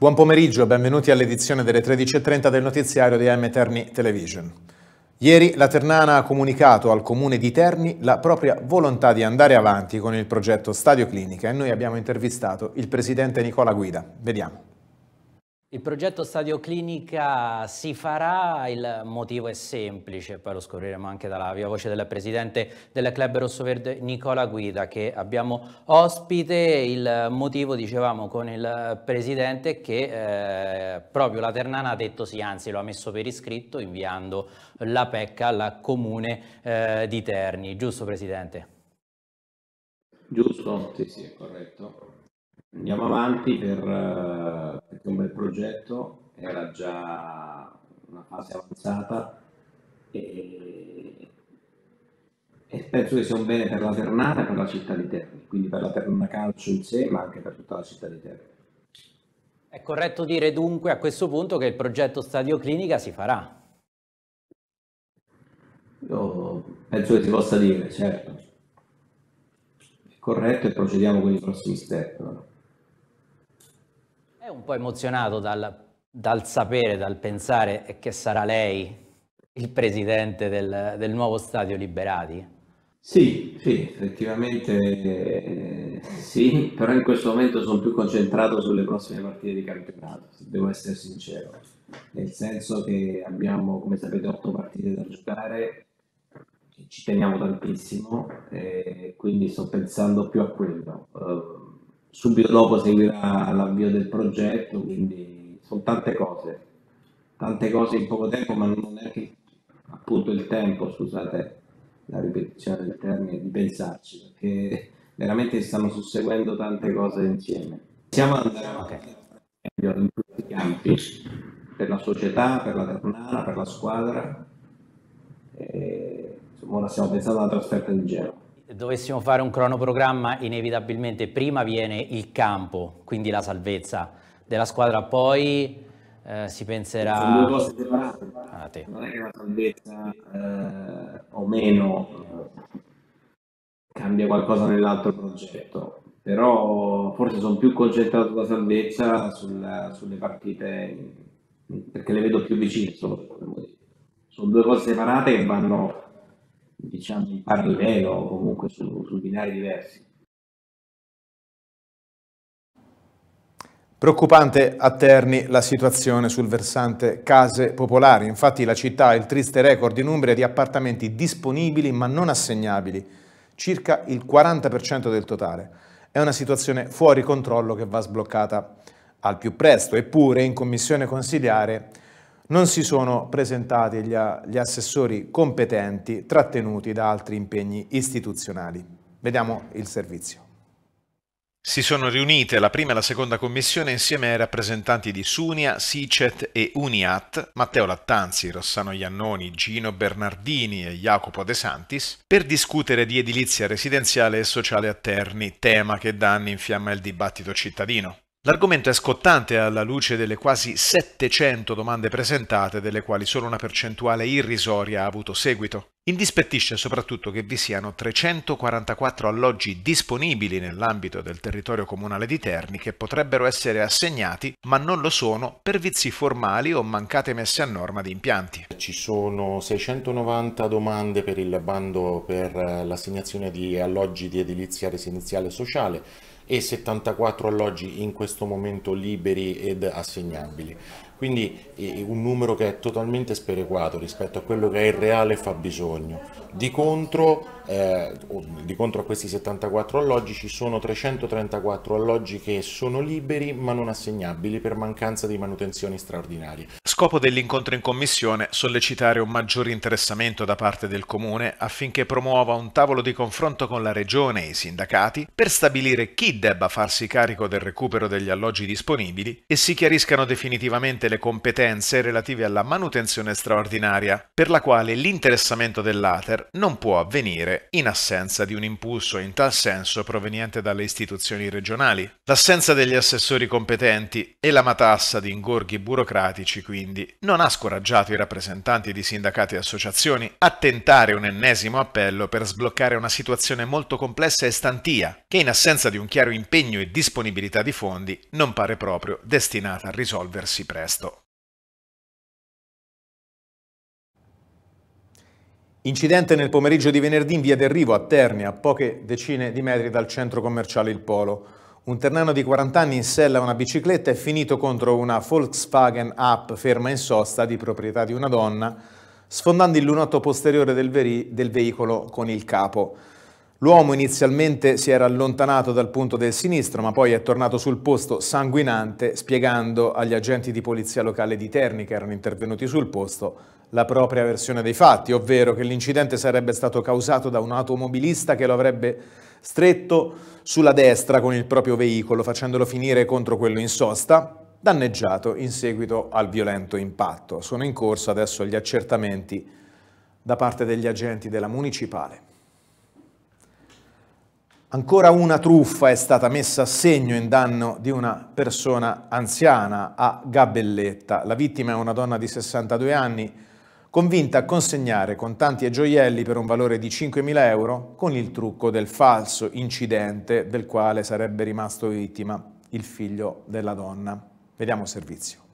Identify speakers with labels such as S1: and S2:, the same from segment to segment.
S1: Buon pomeriggio e benvenuti all'edizione delle 13.30 del notiziario di AM Terni Television. Ieri la Ternana ha comunicato al comune di Terni la propria volontà di andare avanti con il progetto Stadio Clinica e noi abbiamo intervistato il presidente Nicola Guida.
S2: Vediamo. Il progetto Stadio Clinica si farà, il motivo è semplice, poi lo scopriremo anche dalla via voce del presidente del club rossoverde Nicola Guida che abbiamo ospite. Il motivo, dicevamo con il presidente, che eh, proprio la Ternana ha detto sì, anzi lo ha messo per iscritto inviando la PEC alla comune eh, di Terni. Giusto presidente?
S3: Giusto, sì, sì, è
S2: corretto
S3: andiamo avanti per, eh, perché un bel progetto era già una fase avanzata
S2: e,
S3: e penso che sia un bene per la Ternana e per la città di Terni, quindi per la Ternana Calcio in sé ma anche per tutta la città di Terni.
S2: È corretto dire dunque a questo punto che il progetto Stadio Clinica si farà?
S3: Io penso che si possa dire, certo. È corretto e procediamo con i prossimi step
S2: un po' emozionato dal, dal, sapere, dal pensare che sarà lei il presidente del, del nuovo Stadio Liberati? Sì, sì,
S3: effettivamente eh, sì, però in questo momento sono più concentrato sulle prossime partite di campionato, devo essere sincero, nel senso che abbiamo, come sapete, otto partite da giocare, ci teniamo tantissimo, eh, quindi sto pensando più a quello. Uh, subito dopo seguirà l'avvio del progetto, quindi sono tante cose, tante cose in poco tempo, ma non è che appunto il tempo, scusate la ripetizione del termine, di pensarci, perché veramente stanno susseguendo tante cose insieme. Siamo andati avanti in tutti i campi, per la società, per la Ternana, per la squadra. E, insomma, ora stiamo pensando alla trasferta di Genova
S2: dovessimo fare un cronoprogramma, inevitabilmente prima viene il campo, quindi la salvezza della squadra, poi eh, si penserà... Sono due cose
S3: separate, ah, te. non è che la salvezza eh, o meno eh, cambia qualcosa nell'altro progetto, però forse sono più concentrato sulla salvezza sulla, sulle partite perché le vedo più vicine, sono, sono due cose separate che vanno diciamo in parallelo o comunque su, su binari diversi.
S1: Preoccupante a Terni la situazione sul versante case popolari, infatti la città ha il triste record in Umbria di appartamenti disponibili ma non assegnabili, circa il 40% del totale. È una situazione fuori controllo che va sbloccata al più presto, eppure in commissione consigliare non si sono presentati gli, gli assessori competenti trattenuti da altri impegni istituzionali. Vediamo il servizio. Si sono riunite la prima e la seconda commissione insieme ai rappresentanti di Sunia, Sicet e Uniat, Matteo Lattanzi, Rossano Iannoni, Gino Bernardini e Jacopo De Santis, per discutere di edilizia residenziale e sociale a Terni, tema che da anni infiamma il dibattito cittadino. L'argomento è scottante alla luce delle quasi 700 domande presentate, delle quali solo una percentuale irrisoria ha avuto seguito. Indispettisce soprattutto che vi siano 344 alloggi disponibili nell'ambito del territorio comunale di Terni che potrebbero essere assegnati, ma non lo sono per vizi formali o mancate messe a norma di impianti. Ci sono 690 domande per il bando per eh, l'assegnazione di alloggi di edilizia residenziale sociale e 74 alloggi in questo momento liberi ed assegnabili. Quindi è eh, un numero che è totalmente sperequato rispetto a quello che è il reale fabbisogno. Di contro, eh, di contro a questi 74 alloggi ci sono 334 alloggi che sono liberi ma non assegnabili per mancanza di manutenzioni straordinarie. Scopo dell'incontro in commissione sollecitare un maggior interessamento da parte del comune affinché promuova un tavolo di confronto con la regione e i sindacati per stabilire chi debba farsi carico del recupero degli alloggi disponibili e si chiariscano definitivamente le competenze relative alla manutenzione straordinaria per la quale l'interessamento dell'ATER Uber non può avvenire in assenza di un impulso in tal senso proveniente dalle istituzioni regionali. L'assenza degli assessori competenti e la matassa di ingorghi burocratici, quindi, non ha scoraggiato i rappresentanti di sindacati e associazioni a tentare un ennesimo appello per sbloccare una situazione molto complessa e stantia, che in assenza di un chiaro impegno e disponibilità di fondi non pare proprio destinata a risolversi presto. Incidente nel pomeriggio di venerdì in via del Rivo a Terni, a poche decine di metri dal centro commerciale Il Polo. Un ternano di 40 anni in sella una bicicletta è finito contro una Volkswagen app ferma in sosta di proprietà di una donna, sfondando il lunotto posteriore del, del veicolo con il capo. L'uomo inizialmente si era allontanato dal punto del sinistro, ma poi è tornato sul posto sanguinante, spiegando agli agenti di polizia locale di Terni che erano intervenuti sul posto la propria versione dei fatti, ovvero che l'incidente sarebbe stato causato da un automobilista che lo avrebbe stretto sulla destra con il proprio veicolo, facendolo finire contro quello in sosta, danneggiato in seguito al violento impatto. Sono in corso adesso gli accertamenti da parte degli agenti della municipale. Ancora una truffa è stata messa a segno in danno di una persona anziana a Gabelletta. La vittima è una donna di 62 anni, convinta a consegnare contanti e gioielli per un valore di 5.000 euro con il trucco del falso incidente del quale sarebbe rimasto vittima il figlio della donna. Vediamo il servizio.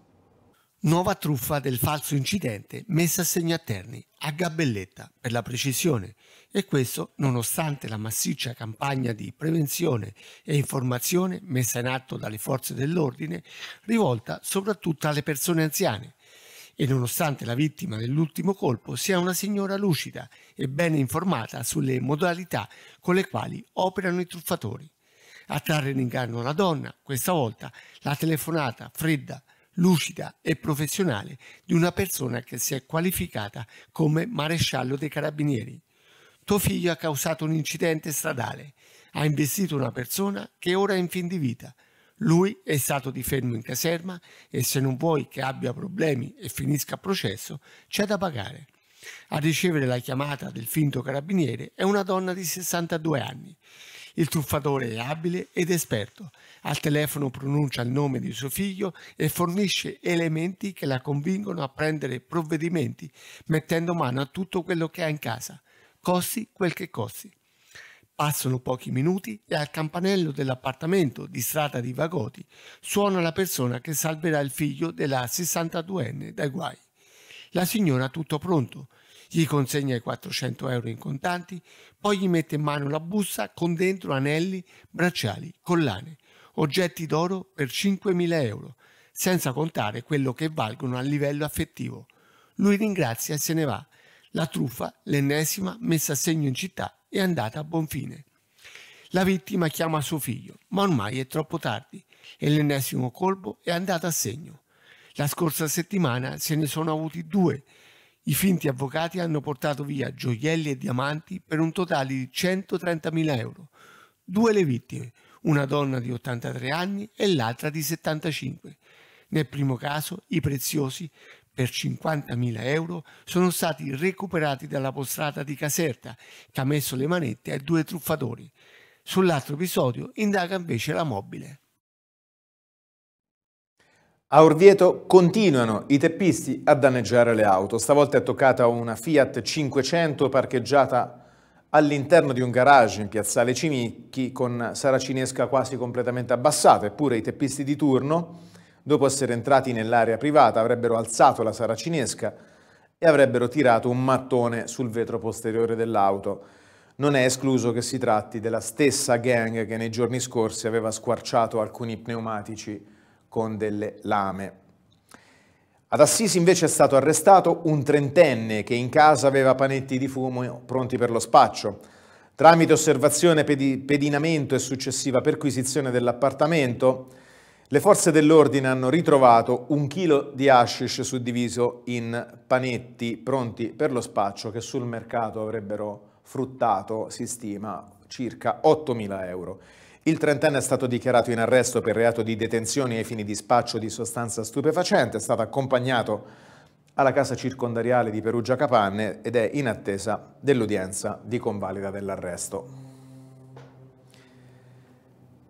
S4: Nuova truffa del falso incidente messa a segno a Terni, a Gabelletta per la precisione, e questo nonostante la massiccia campagna di prevenzione e informazione messa in atto dalle forze dell'ordine, rivolta soprattutto alle persone anziane, e nonostante la vittima dell'ultimo colpo sia una signora lucida e ben informata sulle modalità con le quali operano i truffatori. A trarre in inganno la donna, questa volta la telefonata fredda, lucida e professionale di una persona che si è qualificata come maresciallo dei carabinieri. Tuo figlio ha causato un incidente stradale, ha investito una persona che ora è in fin di vita, lui è stato di fermo in caserma e se non vuoi che abbia problemi e finisca a processo, c'è da pagare. A ricevere la chiamata del finto carabiniere è una donna di 62 anni. Il truffatore è abile ed esperto. Al telefono pronuncia il nome di suo figlio e fornisce elementi che la convincono a prendere provvedimenti mettendo mano a tutto quello che ha in casa, costi quel che costi. Passano pochi minuti e al campanello dell'appartamento di strada di Vagoti suona la persona che salverà il figlio della 62enne dai guai. La signora ha tutto pronto, gli consegna i 400 euro in contanti, poi gli mette in mano la busta con dentro anelli, bracciali, collane, oggetti d'oro per 5.000 euro, senza contare quello che valgono a livello affettivo. Lui ringrazia e se ne va. La truffa, l'ennesima, messa a segno in città è andata a buon fine. La vittima chiama suo figlio, ma ormai è troppo tardi e l'ennesimo colpo è andato a segno. La scorsa settimana se ne sono avuti due. I finti avvocati hanno portato via gioielli e diamanti per un totale di 130.000 euro. Due le vittime, una donna di 83 anni e l'altra di 75. Nel primo caso i preziosi per 50.000 euro sono stati recuperati dalla postrata di Caserta che ha messo le manette ai due truffatori. Sull'altro episodio indaga invece la mobile.
S1: A Orvieto continuano i teppisti a danneggiare le auto. Stavolta è toccata una Fiat 500 parcheggiata all'interno di un garage in piazzale Cimicchi con saracinesca quasi completamente abbassata. Eppure i teppisti di turno dopo essere entrati nell'area privata, avrebbero alzato la saracinesca e avrebbero tirato un mattone sul vetro posteriore dell'auto. Non è escluso che si tratti della stessa gang che nei giorni scorsi aveva squarciato alcuni pneumatici con delle lame. Ad Assisi invece è stato arrestato un trentenne che in casa aveva panetti di fumo pronti per lo spaccio. Tramite osservazione, pedinamento e successiva perquisizione dell'appartamento, le forze dell'ordine hanno ritrovato un chilo di hashish suddiviso in panetti pronti per lo spaccio che sul mercato avrebbero fruttato, si stima, circa 8.000 euro. Il trentenne è stato dichiarato in arresto per reato di detenzione ai fini di spaccio di sostanza stupefacente, è stato accompagnato alla casa circondariale di Perugia Capanne ed è in attesa dell'udienza di convalida dell'arresto.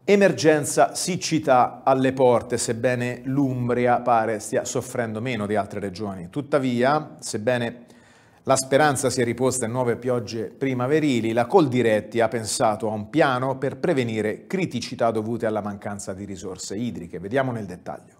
S1: Emergenza siccità alle porte, sebbene l'Umbria pare stia soffrendo meno di altre regioni. Tuttavia, sebbene la speranza sia riposta in nuove piogge primaverili, la Coldiretti ha pensato a un piano per prevenire criticità dovute alla mancanza di risorse idriche. Vediamo nel dettaglio.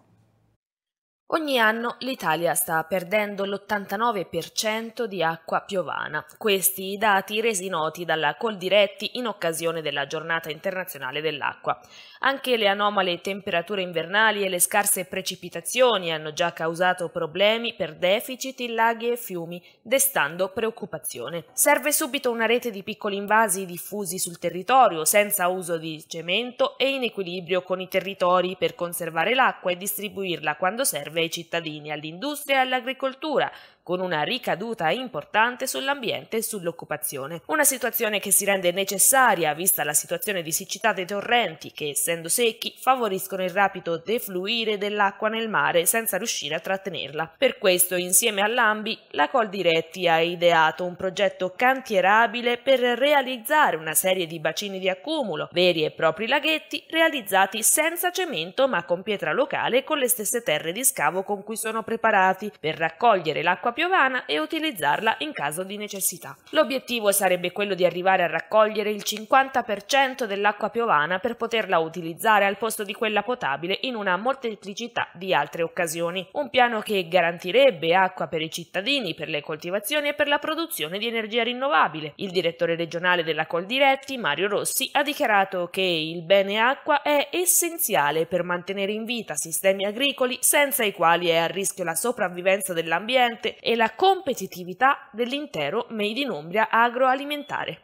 S5: Ogni anno l'Italia sta perdendo l'89% di acqua piovana. Questi i dati resi noti dalla Coldiretti in occasione della Giornata Internazionale dell'Acqua. Anche le anomale temperature invernali e le scarse precipitazioni hanno già causato problemi per deficit in laghi e fiumi, destando preoccupazione. Serve subito una rete di piccoli invasi diffusi sul territorio, senza uso di cemento e in equilibrio con i territori per conservare l'acqua e distribuirla quando serve serve ai cittadini, all'industria e all'agricoltura, con una ricaduta importante sull'ambiente e sull'occupazione. Una situazione che si rende necessaria vista la situazione di siccità dei torrenti che, essendo secchi, favoriscono il rapido defluire dell'acqua nel mare senza riuscire a trattenerla. Per questo, insieme all'Ambi, la Col Diretti ha ideato un progetto cantierabile per realizzare una serie di bacini di accumulo, veri e propri laghetti, realizzati senza cemento ma con pietra locale e con le stesse terre di scavo con cui sono preparati, per raccogliere l'acqua piovana e utilizzarla in caso di necessità. L'obiettivo sarebbe quello di arrivare a raccogliere il 50% dell'acqua piovana per poterla utilizzare al posto di quella potabile in una molteplicità di altre occasioni. Un piano che garantirebbe acqua per i cittadini, per le coltivazioni e per la produzione di energia rinnovabile. Il direttore regionale della Coldiretti, Mario Rossi, ha dichiarato che il bene acqua è essenziale per mantenere in vita sistemi agricoli senza i quali è a rischio la sopravvivenza dell'ambiente e la competitività dell'intero Made in Umbria agroalimentare.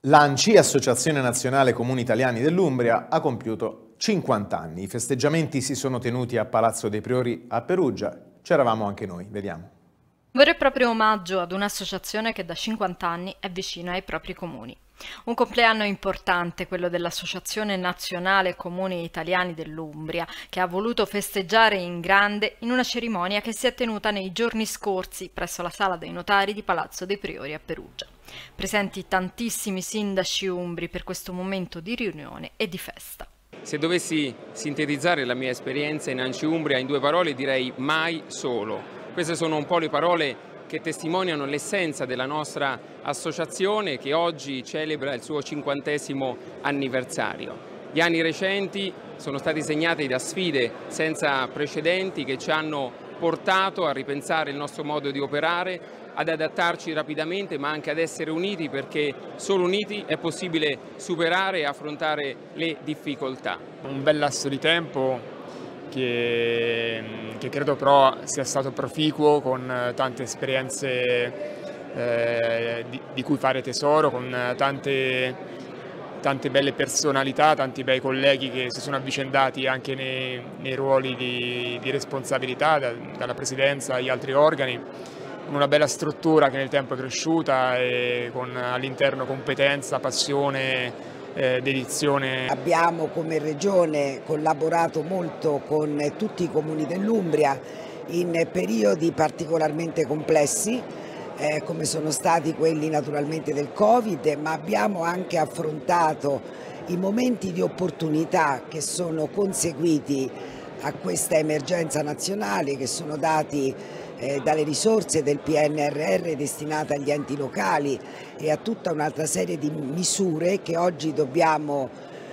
S1: L'ANCI, Associazione Nazionale Comuni Italiani dell'Umbria, ha compiuto 50 anni. I festeggiamenti si sono tenuti a Palazzo dei Priori a Perugia. C'eravamo anche noi, vediamo.
S5: Un vero e proprio omaggio ad un'associazione che da 50 anni è vicina ai propri comuni. Un compleanno importante, quello dell'Associazione Nazionale Comuni Italiani dell'Umbria, che ha voluto festeggiare in grande in una cerimonia che si è tenuta nei giorni scorsi presso la Sala dei Notari di Palazzo dei Priori a Perugia. Presenti tantissimi sindaci umbri per questo momento di riunione e di festa.
S1: Se dovessi sintetizzare la mia esperienza in Anci Umbria in due parole direi mai solo. Queste sono un po' le parole che testimoniano l'essenza della nostra associazione che oggi celebra il suo cinquantesimo anniversario. Gli anni recenti sono stati segnati da sfide senza precedenti che ci hanno portato a ripensare il nostro modo di operare, ad adattarci rapidamente ma anche ad essere uniti perché solo uniti è possibile superare e affrontare le difficoltà.
S4: Un bel lasso
S1: di tempo che, che credo però sia stato proficuo con tante esperienze eh, di, di, cui fare tesoro, con tante, tante, belle personalità, tanti bei colleghi che si sono avvicendati anche nei, nei ruoli di, di responsabilità, da, dalla Presidenza agli altri organi, con una bella struttura che nel tempo è cresciuta e con all'interno competenza, passione eh, d'edizione.
S2: Abbiamo come Regione collaborato molto con tutti i comuni dell'Umbria in periodi particolarmente complessi eh, come sono stati quelli naturalmente del Covid, ma abbiamo anche affrontato i momenti di opportunità che sono conseguiti a questa emergenza nazionale, che sono dati eh, dalle risorse del PNRR destinate agli enti locali e a tutta un'altra serie di misure che oggi dobbiamo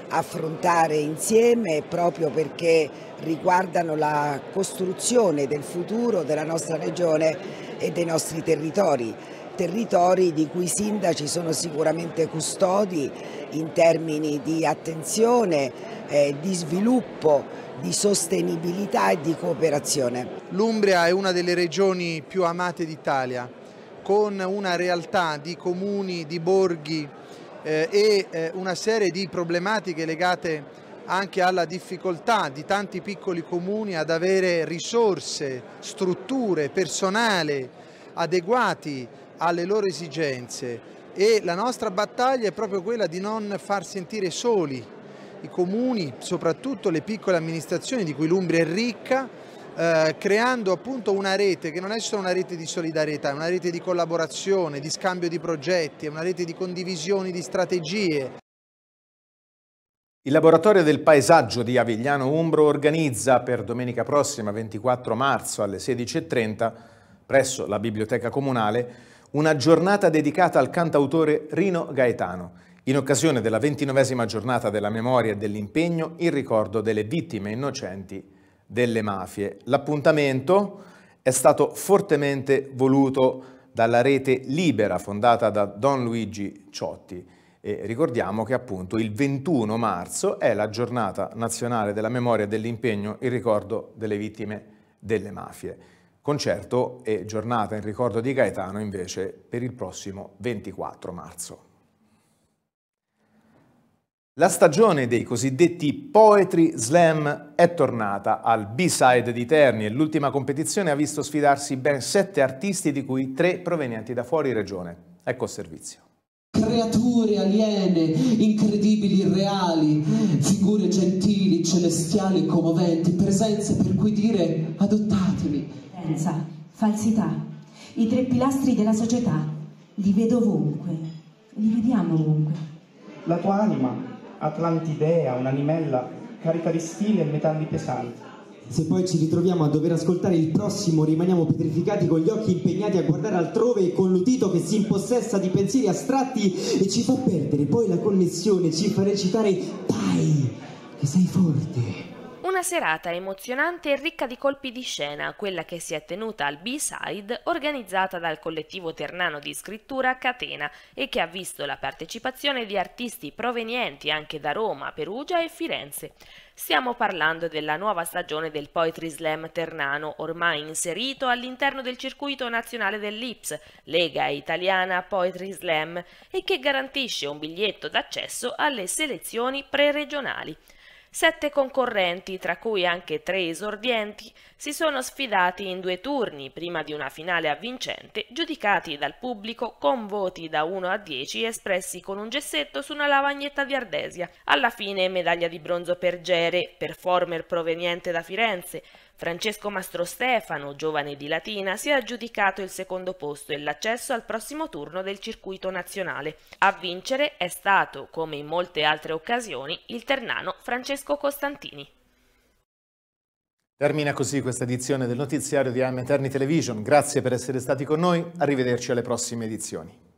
S2: affrontare insieme proprio perché riguardano la costruzione del futuro della nostra regione e dei nostri territori territori di cui i sindaci sono sicuramente custodi in termini di attenzione, eh, di sviluppo di sostenibilità e di cooperazione. L'Umbria è una delle regioni più amate d'Italia, con una realtà di comuni, di borghi
S1: eh, e eh, una serie di problematiche legate anche alla difficoltà di tanti piccoli comuni ad avere risorse, strutture, personale adeguati alle loro esigenze e la nostra battaglia è proprio quella di non far sentire soli i comuni, soprattutto le piccole amministrazioni di cui l'Umbria è ricca, eh, creando appunto una rete che non è solo una rete di solidarietà, è una rete di collaborazione, di scambio di progetti, è una rete di condivisioni di strategie. Il laboratorio del paesaggio di Avigliano Umbro organizza per domenica prossima 24 marzo alle 16.30 presso la biblioteca comunale una giornata dedicata al cantautore Rino Gaetano in occasione della ventinovesima giornata della memoria e dell'impegno in ricordo delle vittime innocenti delle mafie. L'appuntamento è stato fortemente voluto dalla rete Libera fondata da Don Luigi Ciotti e ricordiamo che appunto il 21 marzo è la giornata nazionale della memoria e dell'impegno in ricordo delle vittime delle mafie. Concerto e giornata in ricordo di Gaetano invece per il prossimo 24 marzo. La stagione dei cosiddetti Poetry Slam è tornata al B-Side di Terni e l'ultima competizione ha visto sfidarsi ben sette artisti di cui tre provenienti da fuori regione. Ecco il servizio.
S5: Creature
S2: aliene, incredibili, reali, figure gentili, celestiali,
S5: commoventi, presenze per cui dire adottatemi. Senza, falsità, i tre pilastri della società, li vedo ovunque, li vediamo ovunque.
S1: La tua anima Atlantidea, un'animella carica di stile
S3: e metalli pesanti. Se poi ci ritroviamo a dover ascoltare il prossimo, rimaniamo petrificati con gli occhi impegnati a guardare altrove e con l'udito che si impossessa di pensieri astratti e ci fa perdere poi la connessione, ci fa recitare Dai,
S4: che sei forte.
S5: Una serata emozionante e ricca di colpi di scena, quella che si è tenuta al B-Side, organizzata dal collettivo ternano di scrittura Catena e che ha visto la partecipazione di artisti provenienti anche da Roma, Perugia e Firenze. Stiamo parlando della nuova stagione del Poetry Slam ternano, ormai inserito all'interno del circuito nazionale dell'Ips, Lega Italiana Poetry Slam, e che garantisce un biglietto d'accesso alle selezioni preregionali sette concorrenti, tra cui anche tre esordienti, si sono sfidati in due turni prima di una finale avvincente, giudicati dal pubblico con voti da 1 a 10 espressi con un gessetto su una lavagnetta di ardesia. Alla fine medaglia di bronzo per Gere, performer proveniente da Firenze, Francesco Mastro Stefano, giovane di Latina, si è aggiudicato il secondo posto e l'accesso al prossimo turno del circuito nazionale. A vincere è stato, come in molte altre occasioni, il ternano Francesco Costantini.
S1: Termina così questa edizione del notiziario di AM Eterni Television. Grazie per essere stati con noi, arrivederci alle prossime edizioni.